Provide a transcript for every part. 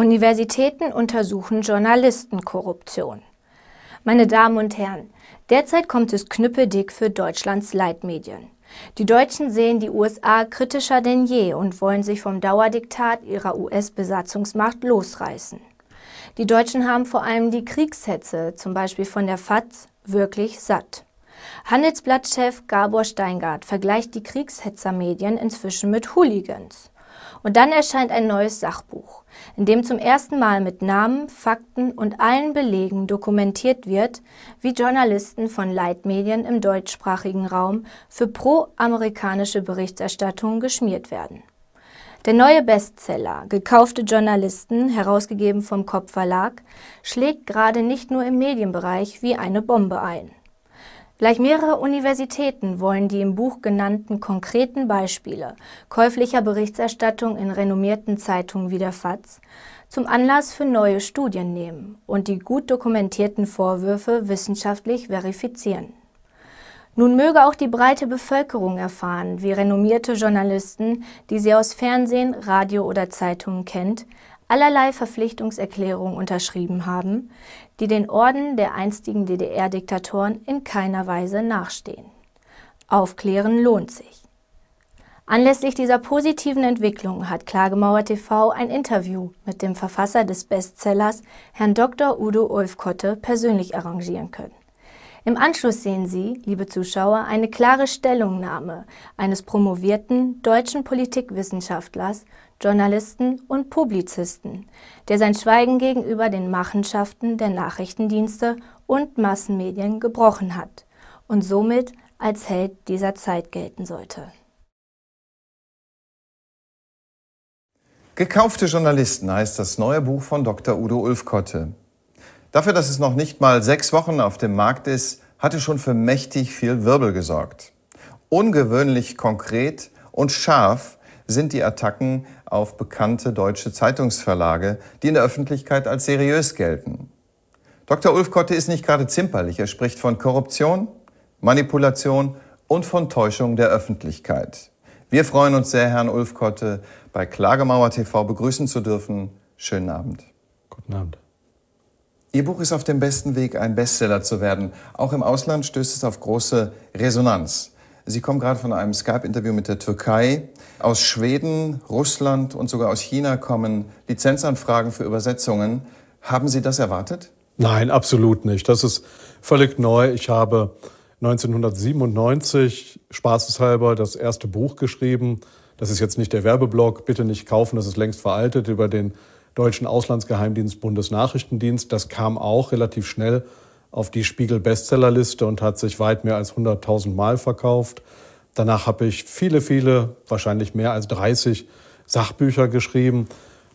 Universitäten untersuchen Journalistenkorruption. Meine Damen und Herren, derzeit kommt es knüppeldick für Deutschlands Leitmedien. Die Deutschen sehen die USA kritischer denn je und wollen sich vom Dauerdiktat ihrer US-Besatzungsmacht losreißen. Die Deutschen haben vor allem die Kriegshetze, zum Beispiel von der FATS, wirklich satt. Handelsblattchef Gabor Steingart vergleicht die Kriegshetzermedien inzwischen mit Hooligans. Und dann erscheint ein neues Sachbuch, in dem zum ersten Mal mit Namen, Fakten und allen Belegen dokumentiert wird, wie Journalisten von Leitmedien im deutschsprachigen Raum für pro-amerikanische Berichterstattung geschmiert werden. Der neue Bestseller Gekaufte Journalisten, herausgegeben vom Kopfverlag, schlägt gerade nicht nur im Medienbereich wie eine Bombe ein. Gleich mehrere Universitäten wollen die im Buch genannten konkreten Beispiele käuflicher Berichterstattung in renommierten Zeitungen wie der FAZ zum Anlass für neue Studien nehmen und die gut dokumentierten Vorwürfe wissenschaftlich verifizieren. Nun möge auch die breite Bevölkerung erfahren, wie renommierte Journalisten, die sie aus Fernsehen, Radio oder Zeitungen kennt, allerlei Verpflichtungserklärungen unterschrieben haben, die den Orden der einstigen DDR-Diktatoren in keiner Weise nachstehen. Aufklären lohnt sich. Anlässlich dieser positiven Entwicklung hat Klagemauer TV ein Interview mit dem Verfasser des Bestsellers, Herrn Dr. Udo Ulfkotte, persönlich arrangieren können. Im Anschluss sehen Sie, liebe Zuschauer, eine klare Stellungnahme eines promovierten deutschen Politikwissenschaftlers, Journalisten und Publizisten, der sein Schweigen gegenüber den Machenschaften der Nachrichtendienste und Massenmedien gebrochen hat und somit als Held dieser Zeit gelten sollte. Gekaufte Journalisten heißt das neue Buch von Dr. Udo Ulfkotte. Dafür, dass es noch nicht mal sechs Wochen auf dem Markt ist, hatte schon für mächtig viel Wirbel gesorgt. Ungewöhnlich konkret und scharf sind die Attacken auf bekannte deutsche Zeitungsverlage, die in der Öffentlichkeit als seriös gelten. Dr. Ulf Kotte ist nicht gerade zimperlich. Er spricht von Korruption, Manipulation und von Täuschung der Öffentlichkeit. Wir freuen uns sehr, Herrn Ulf Kotte bei Klagemauer TV begrüßen zu dürfen. Schönen Abend. Guten Abend. Ihr Buch ist auf dem besten Weg, ein Bestseller zu werden. Auch im Ausland stößt es auf große Resonanz. Sie kommen gerade von einem Skype-Interview mit der Türkei. Aus Schweden, Russland und sogar aus China kommen Lizenzanfragen für Übersetzungen. Haben Sie das erwartet? Nein, absolut nicht. Das ist völlig neu. Ich habe 1997 spaßeshalber das erste Buch geschrieben. Das ist jetzt nicht der Werbeblock. Bitte nicht kaufen, das ist längst veraltet. Über den deutschen Auslandsgeheimdienst Bundesnachrichtendienst. Das kam auch relativ schnell auf die Spiegel-Bestsellerliste und hat sich weit mehr als 100.000 Mal verkauft. Danach habe ich viele, viele, wahrscheinlich mehr als 30 Sachbücher geschrieben,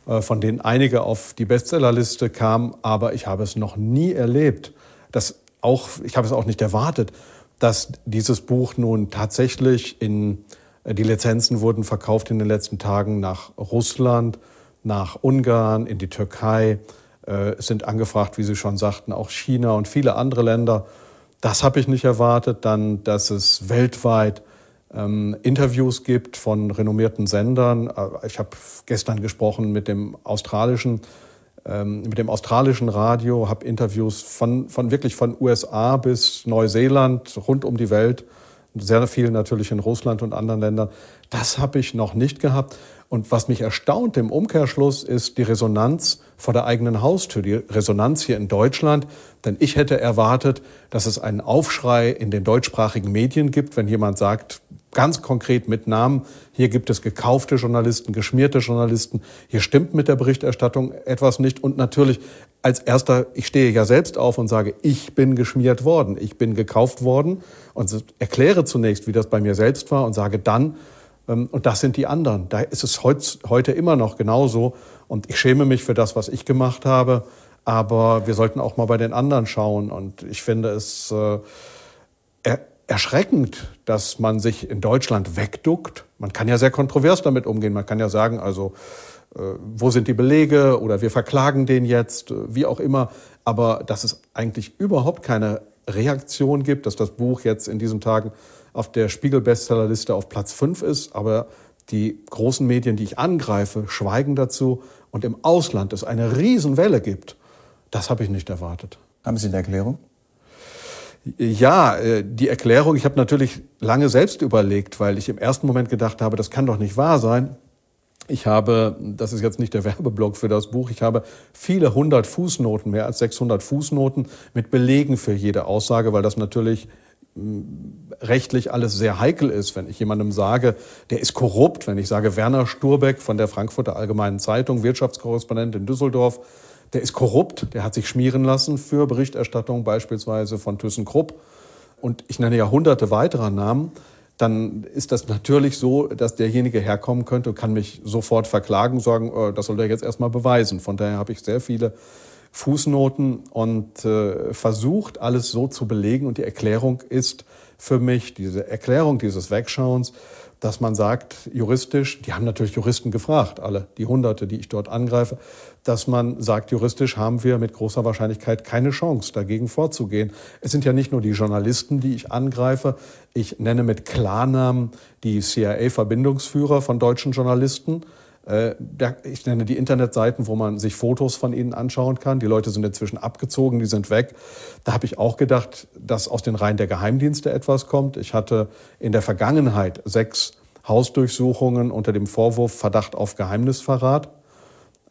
äh, von denen einige auf die Bestsellerliste kamen, aber ich habe es noch nie erlebt, dass auch, ich habe es auch nicht erwartet, dass dieses Buch nun tatsächlich in, äh, die Lizenzen wurden verkauft in den letzten Tagen nach Russland, nach Ungarn, in die Türkei, äh, sind angefragt, wie Sie schon sagten, auch China und viele andere Länder. Das habe ich nicht erwartet, dann, dass es weltweit ähm, Interviews gibt von renommierten Sendern. Äh, ich habe gestern gesprochen mit dem australischen, ähm, mit dem australischen Radio, habe Interviews von, von wirklich von USA bis Neuseeland rund um die Welt sehr viel natürlich in Russland und anderen Ländern. Das habe ich noch nicht gehabt. Und was mich erstaunt im Umkehrschluss ist die Resonanz vor der eigenen Haustür, die Resonanz hier in Deutschland. Denn ich hätte erwartet, dass es einen Aufschrei in den deutschsprachigen Medien gibt, wenn jemand sagt, ganz konkret mit Namen, hier gibt es gekaufte Journalisten, geschmierte Journalisten, hier stimmt mit der Berichterstattung etwas nicht. Und natürlich als erster, ich stehe ja selbst auf und sage, ich bin geschmiert worden, ich bin gekauft worden und erkläre zunächst, wie das bei mir selbst war und sage dann, ähm, und das sind die anderen. Da ist es heute immer noch genauso. Und ich schäme mich für das, was ich gemacht habe. Aber wir sollten auch mal bei den anderen schauen. Und ich finde es äh, erschreckend, dass man sich in Deutschland wegduckt. Man kann ja sehr kontrovers damit umgehen. Man kann ja sagen, also, äh, wo sind die Belege oder wir verklagen den jetzt, äh, wie auch immer. Aber dass es eigentlich überhaupt keine Reaktion gibt, dass das Buch jetzt in diesen Tagen auf der Spiegel-Bestsellerliste auf Platz 5 ist, aber die großen Medien, die ich angreife, schweigen dazu und im Ausland es eine Riesenwelle gibt, das habe ich nicht erwartet. Haben Sie eine Erklärung? Ja, äh, die Erklärung, ich habe natürlich lange selbst überlegt, weil ich im ersten Moment gedacht habe, das kann doch nicht wahr sein. Ich habe, das ist jetzt nicht der Werbeblock für das Buch, ich habe viele hundert Fußnoten, mehr als 600 Fußnoten mit Belegen für jede Aussage, weil das natürlich mm, rechtlich alles sehr heikel ist, wenn ich jemandem sage, der ist korrupt, wenn ich sage, Werner Sturbeck von der Frankfurter Allgemeinen Zeitung, Wirtschaftskorrespondent in Düsseldorf, der ist korrupt, der hat sich schmieren lassen für Berichterstattung beispielsweise von ThyssenKrupp und ich nenne ja hunderte weiterer Namen, dann ist das natürlich so, dass derjenige herkommen könnte und kann mich sofort verklagen, sagen, äh, das soll er jetzt erstmal beweisen. Von daher habe ich sehr viele Fußnoten und äh, versucht, alles so zu belegen. Und die Erklärung ist für mich, diese Erklärung dieses Wegschauens, dass man sagt, juristisch, die haben natürlich Juristen gefragt, alle, die Hunderte, die ich dort angreife, dass man sagt, juristisch haben wir mit großer Wahrscheinlichkeit keine Chance, dagegen vorzugehen. Es sind ja nicht nur die Journalisten, die ich angreife. Ich nenne mit Klarnamen die CIA-Verbindungsführer von deutschen Journalisten. Äh, ich nenne die Internetseiten, wo man sich Fotos von ihnen anschauen kann. Die Leute sind inzwischen abgezogen, die sind weg. Da habe ich auch gedacht, dass aus den Reihen der Geheimdienste etwas kommt. Ich hatte in der Vergangenheit sechs Hausdurchsuchungen unter dem Vorwurf Verdacht auf Geheimnisverrat.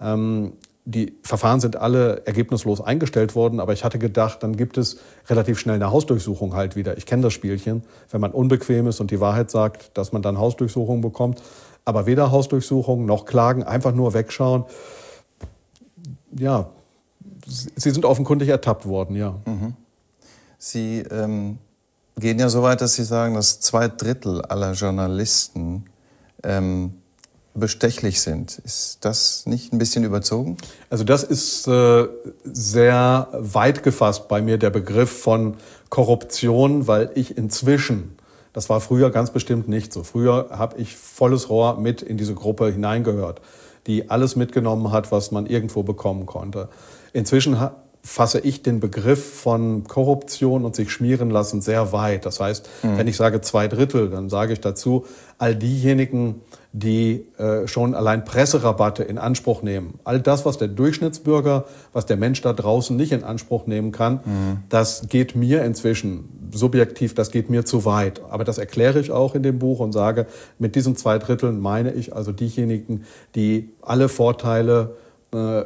Ähm, die Verfahren sind alle ergebnislos eingestellt worden, aber ich hatte gedacht, dann gibt es relativ schnell eine Hausdurchsuchung halt wieder. Ich kenne das Spielchen, wenn man unbequem ist und die Wahrheit sagt, dass man dann Hausdurchsuchungen bekommt. Aber weder Hausdurchsuchungen noch Klagen, einfach nur wegschauen. Ja, Sie sind offenkundig ertappt worden, ja. Mhm. Sie ähm, gehen ja so weit, dass Sie sagen, dass zwei Drittel aller Journalisten ähm, bestechlich sind. Ist das nicht ein bisschen überzogen? Also das ist äh, sehr weit gefasst bei mir der Begriff von Korruption, weil ich inzwischen das war früher ganz bestimmt nicht so. Früher habe ich volles Rohr mit in diese Gruppe hineingehört, die alles mitgenommen hat, was man irgendwo bekommen konnte. Inzwischen fasse ich den Begriff von Korruption und sich schmieren lassen sehr weit. Das heißt, mhm. wenn ich sage zwei Drittel, dann sage ich dazu all diejenigen, die äh, schon allein Presserabatte in Anspruch nehmen. All das, was der Durchschnittsbürger, was der Mensch da draußen nicht in Anspruch nehmen kann, mhm. das geht mir inzwischen subjektiv, das geht mir zu weit. Aber das erkläre ich auch in dem Buch und sage, mit diesen zwei Dritteln meine ich also diejenigen, die alle Vorteile äh,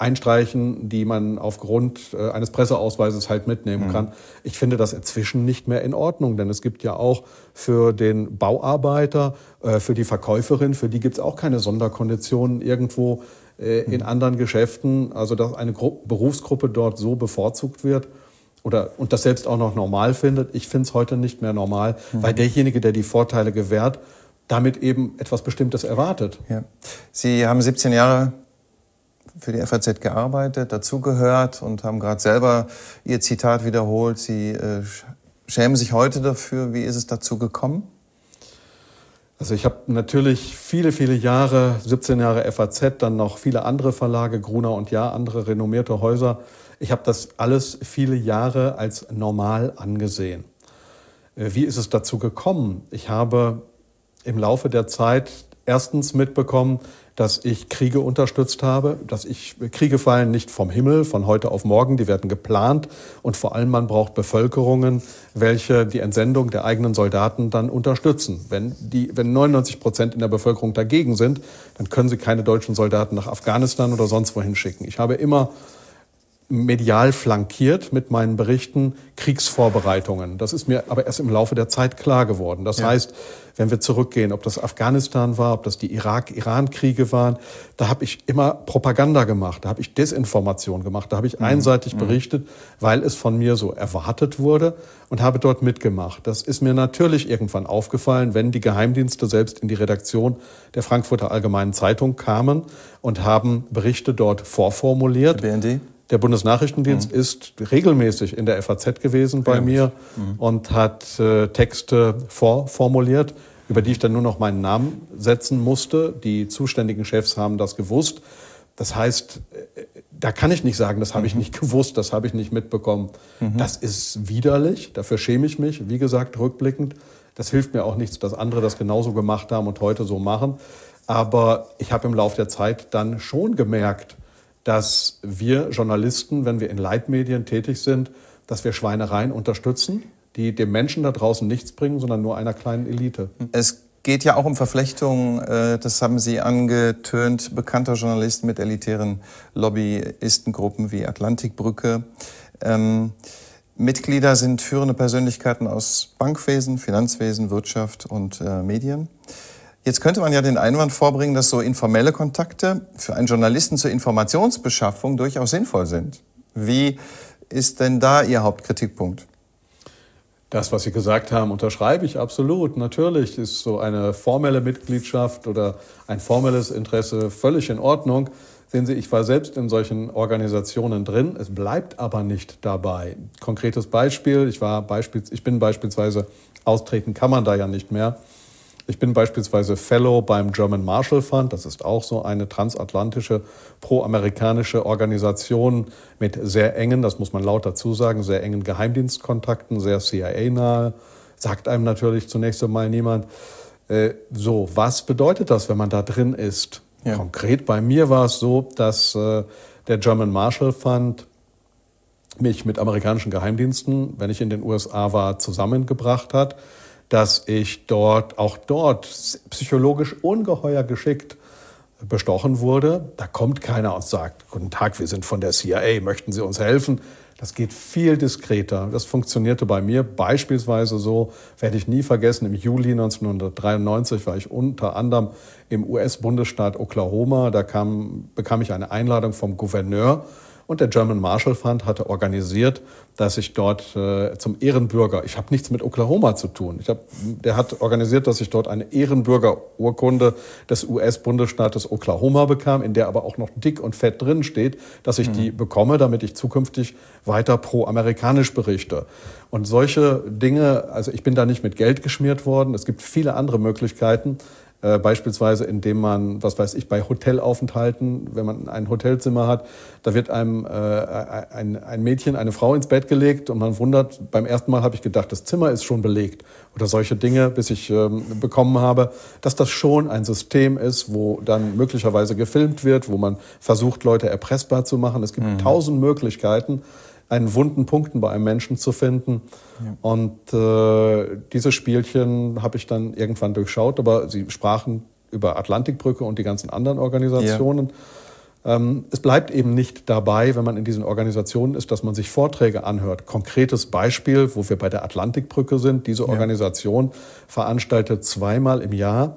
einstreichen, die man aufgrund äh, eines Presseausweises halt mitnehmen mhm. kann. Ich finde das inzwischen nicht mehr in Ordnung, denn es gibt ja auch für den Bauarbeiter, äh, für die Verkäuferin, für die gibt es auch keine Sonderkonditionen irgendwo äh, in mhm. anderen Geschäften. Also dass eine Gru Berufsgruppe dort so bevorzugt wird oder und das selbst auch noch normal findet. Ich finde es heute nicht mehr normal, mhm. weil derjenige, der die Vorteile gewährt, damit eben etwas Bestimmtes erwartet. Ja. Sie haben 17 Jahre für die FAZ gearbeitet, dazugehört und haben gerade selber Ihr Zitat wiederholt. Sie äh, schämen sich heute dafür. Wie ist es dazu gekommen? Also ich habe natürlich viele, viele Jahre, 17 Jahre FAZ, dann noch viele andere Verlage, Gruner und Ja, andere renommierte Häuser. Ich habe das alles viele Jahre als normal angesehen. Äh, wie ist es dazu gekommen? Ich habe im Laufe der Zeit erstens mitbekommen, dass ich Kriege unterstützt habe, dass ich Kriege fallen nicht vom Himmel, von heute auf morgen, die werden geplant und vor allem man braucht Bevölkerungen, welche die Entsendung der eigenen Soldaten dann unterstützen. Wenn die, wenn 99 Prozent in der Bevölkerung dagegen sind, dann können sie keine deutschen Soldaten nach Afghanistan oder sonst wohin schicken. Ich habe immer medial flankiert mit meinen Berichten Kriegsvorbereitungen. Das ist mir aber erst im Laufe der Zeit klar geworden. Das ja. heißt, wenn wir zurückgehen, ob das Afghanistan war, ob das die Irak-Iran-Kriege waren, da habe ich immer Propaganda gemacht, da habe ich Desinformation gemacht, da habe ich mhm. einseitig mhm. berichtet, weil es von mir so erwartet wurde und habe dort mitgemacht. Das ist mir natürlich irgendwann aufgefallen, wenn die Geheimdienste selbst in die Redaktion der Frankfurter Allgemeinen Zeitung kamen und haben Berichte dort vorformuliert. BND? Der Bundesnachrichtendienst mhm. ist regelmäßig in der FAZ gewesen bei ja, mir mhm. und hat äh, Texte vorformuliert, über die ich dann nur noch meinen Namen setzen musste. Die zuständigen Chefs haben das gewusst. Das heißt, äh, da kann ich nicht sagen, das habe ich mhm. nicht gewusst, das habe ich nicht mitbekommen. Mhm. Das ist widerlich, dafür schäme ich mich, wie gesagt, rückblickend. Das hilft mir auch nichts, dass andere das genauso gemacht haben und heute so machen. Aber ich habe im Laufe der Zeit dann schon gemerkt, dass wir Journalisten, wenn wir in Leitmedien tätig sind, dass wir Schweinereien unterstützen, die dem Menschen da draußen nichts bringen, sondern nur einer kleinen Elite. Es geht ja auch um Verflechtungen, äh, das haben Sie angetönt, bekannter Journalist mit elitären Lobbyistengruppen wie Atlantikbrücke. Ähm, Mitglieder sind führende Persönlichkeiten aus Bankwesen, Finanzwesen, Wirtschaft und äh, Medien. Jetzt könnte man ja den Einwand vorbringen, dass so informelle Kontakte für einen Journalisten zur Informationsbeschaffung durchaus sinnvoll sind. Wie ist denn da Ihr Hauptkritikpunkt? Das, was Sie gesagt haben, unterschreibe ich absolut. Natürlich ist so eine formelle Mitgliedschaft oder ein formelles Interesse völlig in Ordnung. Sehen Sie, ich war selbst in solchen Organisationen drin. Es bleibt aber nicht dabei. Konkretes Beispiel, ich, war beispielsweise, ich bin beispielsweise, austreten kann man da ja nicht mehr ich bin beispielsweise Fellow beim German Marshall Fund. Das ist auch so eine transatlantische, proamerikanische Organisation mit sehr engen, das muss man laut dazu sagen, sehr engen Geheimdienstkontakten, sehr CIA-nahe. Sagt einem natürlich zunächst einmal niemand. Äh, so, was bedeutet das, wenn man da drin ist? Ja. Konkret bei mir war es so, dass äh, der German Marshall Fund mich mit amerikanischen Geheimdiensten, wenn ich in den USA war, zusammengebracht hat dass ich dort, auch dort, psychologisch ungeheuer geschickt bestochen wurde. Da kommt keiner und sagt, guten Tag, wir sind von der CIA, möchten Sie uns helfen? Das geht viel diskreter. Das funktionierte bei mir beispielsweise so, werde ich nie vergessen, im Juli 1993 war ich unter anderem im US-Bundesstaat Oklahoma. Da kam, bekam ich eine Einladung vom Gouverneur und der German Marshall Fund hatte organisiert, dass ich dort äh, zum Ehrenbürger, ich habe nichts mit Oklahoma zu tun, ich hab, der hat organisiert, dass ich dort eine Ehrenbürgerurkunde des US-Bundesstaates Oklahoma bekam, in der aber auch noch dick und fett drin steht, dass ich mhm. die bekomme, damit ich zukünftig weiter pro-amerikanisch berichte. Und solche Dinge, also ich bin da nicht mit Geld geschmiert worden, es gibt viele andere Möglichkeiten, äh, beispielsweise, indem man, was weiß ich, bei Hotelaufenthalten, wenn man ein Hotelzimmer hat, da wird einem äh, ein, ein Mädchen, eine Frau ins Bett gelegt und man wundert, beim ersten Mal habe ich gedacht, das Zimmer ist schon belegt oder solche Dinge, bis ich ähm, bekommen habe, dass das schon ein System ist, wo dann möglicherweise gefilmt wird, wo man versucht, Leute erpressbar zu machen. Es gibt mhm. tausend Möglichkeiten einen wunden Punkten bei einem Menschen zu finden. Ja. Und äh, diese Spielchen habe ich dann irgendwann durchschaut, aber sie sprachen über Atlantikbrücke und die ganzen anderen Organisationen. Ja. Ähm, es bleibt eben nicht dabei, wenn man in diesen Organisationen ist, dass man sich Vorträge anhört. Konkretes Beispiel, wo wir bei der Atlantikbrücke sind. Diese Organisation ja. veranstaltet zweimal im Jahr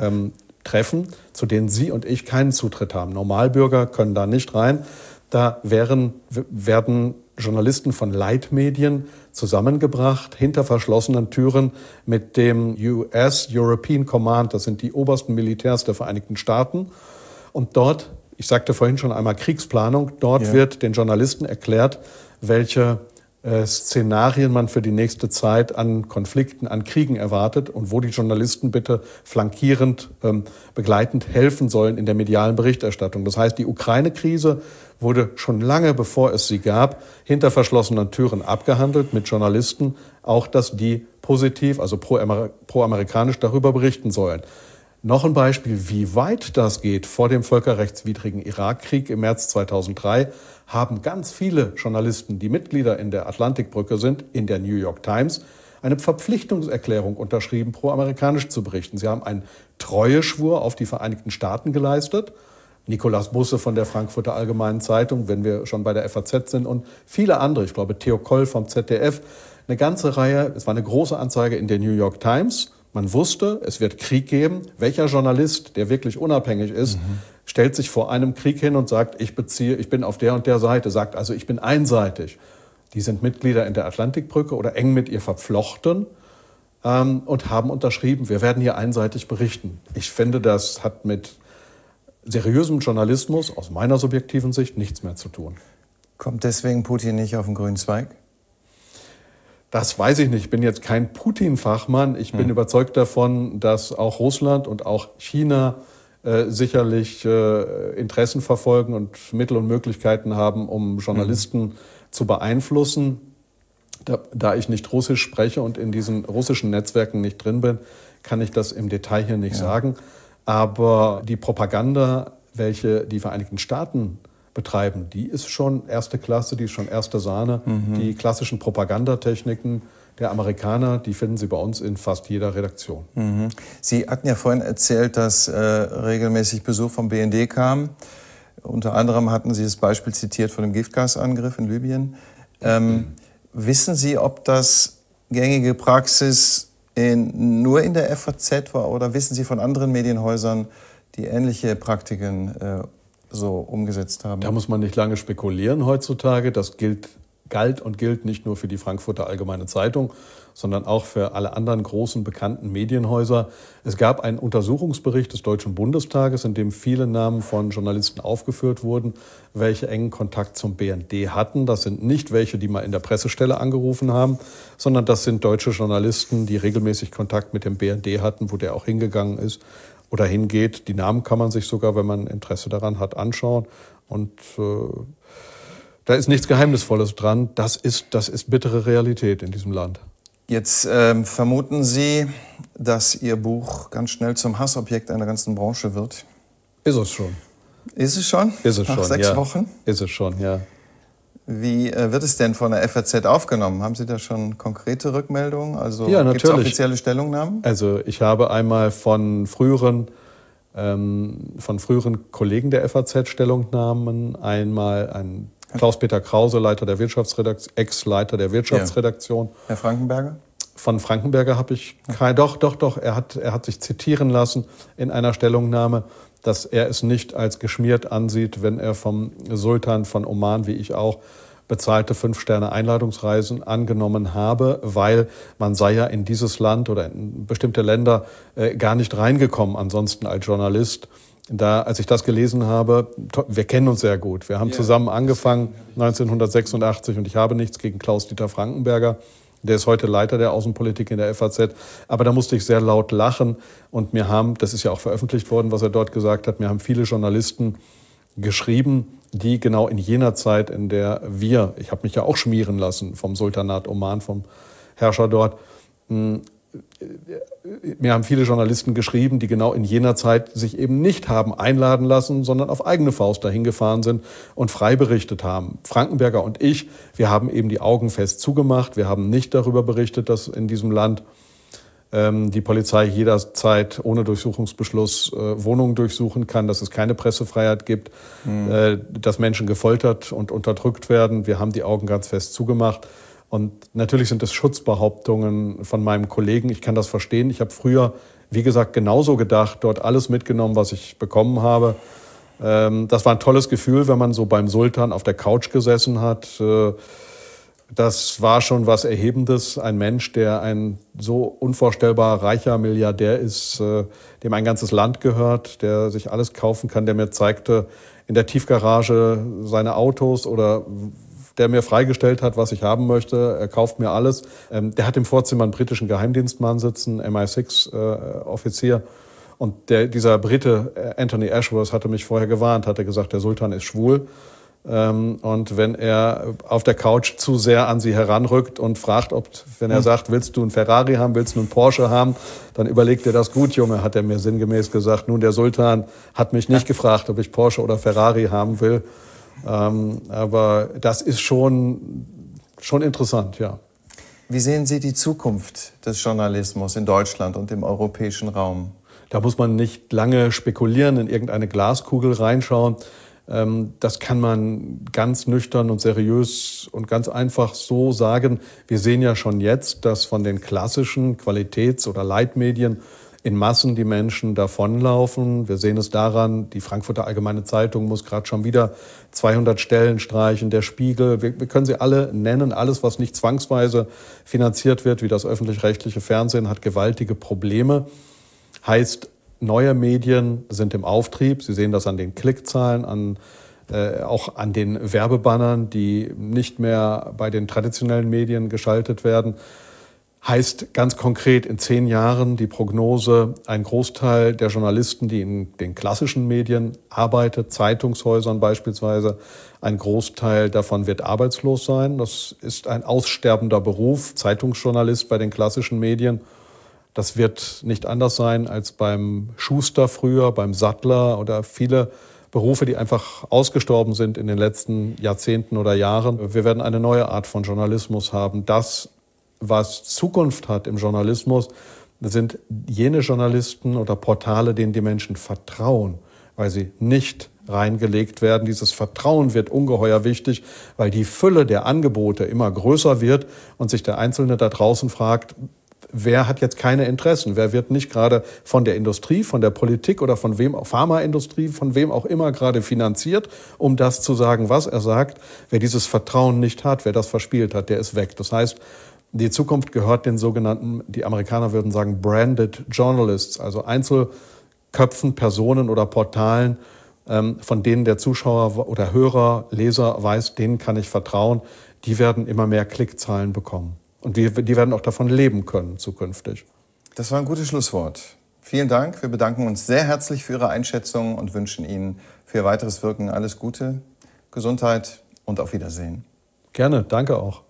ähm, Treffen, zu denen Sie und ich keinen Zutritt haben. Normalbürger können da nicht rein. Da wären, werden Journalisten von Leitmedien zusammengebracht, hinter verschlossenen Türen mit dem US European Command, das sind die obersten Militärs der Vereinigten Staaten. Und dort, ich sagte vorhin schon einmal Kriegsplanung, dort ja. wird den Journalisten erklärt, welche äh, Szenarien man für die nächste Zeit an Konflikten, an Kriegen erwartet und wo die Journalisten bitte flankierend, ähm, begleitend helfen sollen in der medialen Berichterstattung. Das heißt, die Ukraine-Krise wurde schon lange, bevor es sie gab, hinter verschlossenen Türen abgehandelt mit Journalisten, auch dass die positiv, also pro-amerikanisch darüber berichten sollen. Noch ein Beispiel, wie weit das geht. Vor dem völkerrechtswidrigen Irakkrieg im März 2003 haben ganz viele Journalisten, die Mitglieder in der Atlantikbrücke sind, in der New York Times, eine Verpflichtungserklärung unterschrieben, pro-amerikanisch zu berichten. Sie haben einen Treueschwur auf die Vereinigten Staaten geleistet. Nikolaus Busse von der Frankfurter Allgemeinen Zeitung, wenn wir schon bei der FAZ sind, und viele andere, ich glaube Theo Koll vom ZDF, eine ganze Reihe, es war eine große Anzeige in der New York Times man wusste, es wird Krieg geben. Welcher Journalist, der wirklich unabhängig ist, mhm. stellt sich vor einem Krieg hin und sagt, ich beziehe, ich bin auf der und der Seite, sagt also, ich bin einseitig. Die sind Mitglieder in der Atlantikbrücke oder eng mit ihr verflochten ähm, und haben unterschrieben, wir werden hier einseitig berichten. Ich finde, das hat mit seriösem Journalismus aus meiner subjektiven Sicht nichts mehr zu tun. Kommt deswegen Putin nicht auf den grünen Zweig? Das weiß ich nicht. Ich bin jetzt kein Putin-Fachmann. Ich bin hm. überzeugt davon, dass auch Russland und auch China äh, sicherlich äh, Interessen verfolgen und Mittel und Möglichkeiten haben, um Journalisten mhm. zu beeinflussen. Da, da, ich nicht Russisch spreche und in diesen russischen Netzwerken nicht drin bin, kann ich das im Detail hier nicht ja. sagen. Aber die Propaganda, welche die Vereinigten Staaten betreiben. Die ist schon erste Klasse, die ist schon erste Sahne. Mhm. Die klassischen Propagandatechniken der Amerikaner, die finden Sie bei uns in fast jeder Redaktion. Mhm. Sie hatten ja vorhin erzählt, dass äh, regelmäßig Besuch vom BND kam. Unter anderem hatten Sie das Beispiel zitiert von dem Giftgasangriff in Libyen. Ähm, mhm. Wissen Sie, ob das gängige Praxis in, nur in der FAZ war oder wissen Sie von anderen Medienhäusern, die ähnliche Praktiken äh, so umgesetzt haben. Da muss man nicht lange spekulieren heutzutage. Das gilt, galt und gilt nicht nur für die Frankfurter Allgemeine Zeitung, sondern auch für alle anderen großen bekannten Medienhäuser. Es gab einen Untersuchungsbericht des Deutschen Bundestages, in dem viele Namen von Journalisten aufgeführt wurden, welche engen Kontakt zum BND hatten. Das sind nicht welche, die mal in der Pressestelle angerufen haben, sondern das sind deutsche Journalisten, die regelmäßig Kontakt mit dem BND hatten, wo der auch hingegangen ist, oder hingeht. Die Namen kann man sich sogar, wenn man Interesse daran hat, anschauen. Und äh, da ist nichts Geheimnisvolles dran. Das ist, das ist bittere Realität in diesem Land. Jetzt ähm, vermuten Sie, dass Ihr Buch ganz schnell zum Hassobjekt einer ganzen Branche wird. Ist es schon. Ist es schon? Ist es Nach schon. Nach sechs ja. Wochen? Ist es schon, ja. Wie äh, wird es denn von der FAZ aufgenommen? Haben Sie da schon konkrete Rückmeldungen? Also ja, gibt es offizielle Stellungnahmen? Also ich habe einmal von früheren, ähm, von früheren Kollegen der FAZ Stellungnahmen, einmal ein Klaus-Peter Krause, Leiter der Wirtschaftsredaktion, Ex-Leiter der Wirtschaftsredaktion. Ja. Herr Frankenberger? Von Frankenberger habe ich kein, doch, doch, doch, er hat, er hat sich zitieren lassen in einer Stellungnahme dass er es nicht als geschmiert ansieht, wenn er vom Sultan von Oman, wie ich auch, bezahlte Fünf-Sterne-Einladungsreisen angenommen habe, weil man sei ja in dieses Land oder in bestimmte Länder äh, gar nicht reingekommen, ansonsten als Journalist. Da, als ich das gelesen habe, wir kennen uns sehr gut. Wir haben ja, zusammen angefangen 1986 und ich habe nichts gegen Klaus-Dieter Frankenberger. Der ist heute Leiter der Außenpolitik in der FAZ. Aber da musste ich sehr laut lachen. Und mir haben, das ist ja auch veröffentlicht worden, was er dort gesagt hat, mir haben viele Journalisten geschrieben, die genau in jener Zeit, in der wir, ich habe mich ja auch schmieren lassen vom Sultanat Oman, vom Herrscher dort, hm, mir haben viele Journalisten geschrieben, die genau in jener Zeit sich eben nicht haben einladen lassen, sondern auf eigene Faust dahin gefahren sind und frei berichtet haben. Frankenberger und ich, wir haben eben die Augen fest zugemacht. Wir haben nicht darüber berichtet, dass in diesem Land ähm, die Polizei jederzeit ohne Durchsuchungsbeschluss äh, Wohnungen durchsuchen kann, dass es keine Pressefreiheit gibt, mhm. äh, dass Menschen gefoltert und unterdrückt werden. Wir haben die Augen ganz fest zugemacht und natürlich sind es Schutzbehauptungen von meinem Kollegen. Ich kann das verstehen. Ich habe früher, wie gesagt, genauso gedacht, dort alles mitgenommen, was ich bekommen habe. Ähm, das war ein tolles Gefühl, wenn man so beim Sultan auf der Couch gesessen hat. Äh, das war schon was Erhebendes. Ein Mensch, der ein so unvorstellbar reicher Milliardär ist, äh, dem ein ganzes Land gehört, der sich alles kaufen kann, der mir zeigte in der Tiefgarage seine Autos oder der mir freigestellt hat, was ich haben möchte. Er kauft mir alles. Ähm, der hat im Vorzimmer einen britischen Geheimdienstmann sitzen, MI6-Offizier. Äh, und der, dieser Brite äh, Anthony Ashworth hatte mich vorher gewarnt, hatte gesagt, der Sultan ist schwul. Ähm, und wenn er auf der Couch zu sehr an sie heranrückt und fragt, ob, wenn er mhm. sagt, willst du einen Ferrari haben, willst du einen Porsche haben, dann überlegt er das gut, Junge, hat er mir sinngemäß gesagt. Nun, der Sultan hat mich nicht gefragt, ob ich Porsche oder Ferrari haben will. Ähm, aber das ist schon, schon interessant, ja. Wie sehen Sie die Zukunft des Journalismus in Deutschland und im europäischen Raum? Da muss man nicht lange spekulieren, in irgendeine Glaskugel reinschauen. Ähm, das kann man ganz nüchtern und seriös und ganz einfach so sagen. Wir sehen ja schon jetzt, dass von den klassischen Qualitäts- oder Leitmedien in Massen die Menschen davonlaufen. Wir sehen es daran, die Frankfurter Allgemeine Zeitung muss gerade schon wieder 200 Stellen streichen, der Spiegel. Wir, wir können sie alle nennen. Alles, was nicht zwangsweise finanziert wird, wie das öffentlich-rechtliche Fernsehen, hat gewaltige Probleme. Heißt, neue Medien sind im Auftrieb. Sie sehen das an den Klickzahlen, an äh, auch an den Werbebannern, die nicht mehr bei den traditionellen Medien geschaltet werden. Heißt ganz konkret in zehn Jahren die Prognose, ein Großteil der Journalisten, die in den klassischen Medien arbeitet, Zeitungshäusern beispielsweise, ein Großteil davon wird arbeitslos sein. Das ist ein aussterbender Beruf, Zeitungsjournalist bei den klassischen Medien. Das wird nicht anders sein als beim Schuster früher, beim Sattler oder viele Berufe, die einfach ausgestorben sind in den letzten Jahrzehnten oder Jahren. Wir werden eine neue Art von Journalismus haben. Das was Zukunft hat im Journalismus, sind jene Journalisten oder Portale, denen die Menschen vertrauen, weil sie nicht reingelegt werden. Dieses Vertrauen wird ungeheuer wichtig, weil die Fülle der Angebote immer größer wird und sich der Einzelne da draußen fragt, wer hat jetzt keine Interessen? Wer wird nicht gerade von der Industrie, von der Politik oder von wem, Pharmaindustrie, von wem auch immer gerade finanziert, um das zu sagen, was er sagt? Wer dieses Vertrauen nicht hat, wer das verspielt hat, der ist weg. Das heißt, die Zukunft gehört den sogenannten, die Amerikaner würden sagen, branded Journalists, also Einzelköpfen, Personen oder Portalen, ähm, von denen der Zuschauer oder Hörer, Leser weiß, denen kann ich vertrauen. Die werden immer mehr Klickzahlen bekommen. Und die, die werden auch davon leben können zukünftig. Das war ein gutes Schlusswort. Vielen Dank. Wir bedanken uns sehr herzlich für Ihre Einschätzung und wünschen Ihnen für Ihr weiteres Wirken alles Gute, Gesundheit und auf Wiedersehen. Gerne, danke auch.